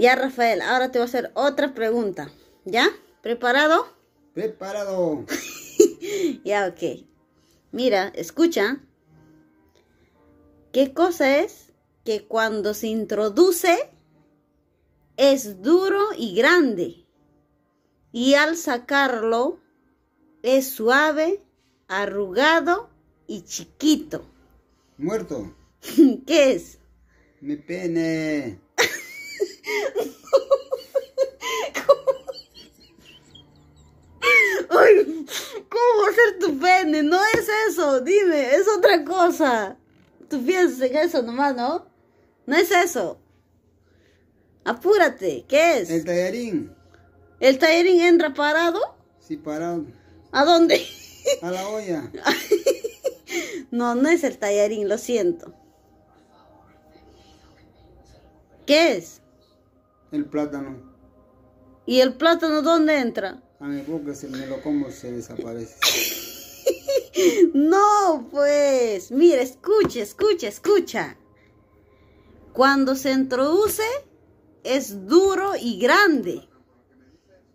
Ya, Rafael, ahora te voy a hacer otra pregunta. ¿Ya? ¿Preparado? Preparado. ya, ok. Mira, escucha. ¿Qué cosa es que cuando se introduce es duro y grande? Y al sacarlo es suave, arrugado y chiquito. Muerto. ¿Qué es? Mi pene. ¿Cómo? va a ser tu pene? No es eso, dime, es otra cosa. Tú piensas en eso nomás, ¿no? No es eso. Apúrate, ¿qué es? El tallarín. ¿El tallarín entra parado? Sí, parado. ¿A dónde? A la olla. no, no es el tallarín, lo siento. ¿Qué es? El plátano. ¿Y el plátano dónde entra? A mi boca si me lo como se desaparece. no, pues, mira, escucha, escucha, escucha. Cuando se introduce es duro y grande.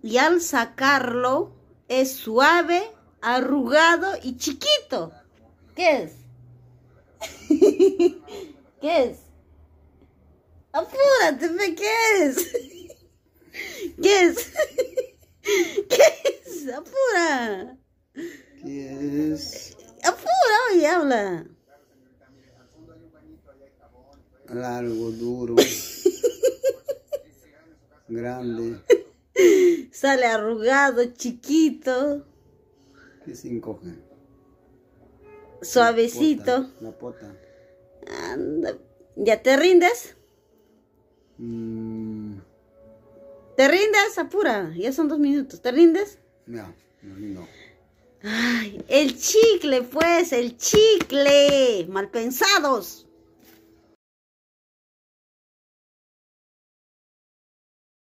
Y al sacarlo es suave, arrugado y chiquito. ¿Qué es? ¿Qué es? Apúrate, ¿qué es? ¿Qué es? ¿Qué es? Apura. ¿Qué es? Apura, oye, habla. Largo, duro. grande. Sale arrugado, chiquito. ¿Qué se encoge? Suavecito. La pota. ¿Ya te rindes? Mm. ¿Te rindes? Apura, ya son dos minutos. ¿Te rindes? No, no, Ay, el chicle, pues, el chicle. Malpensados.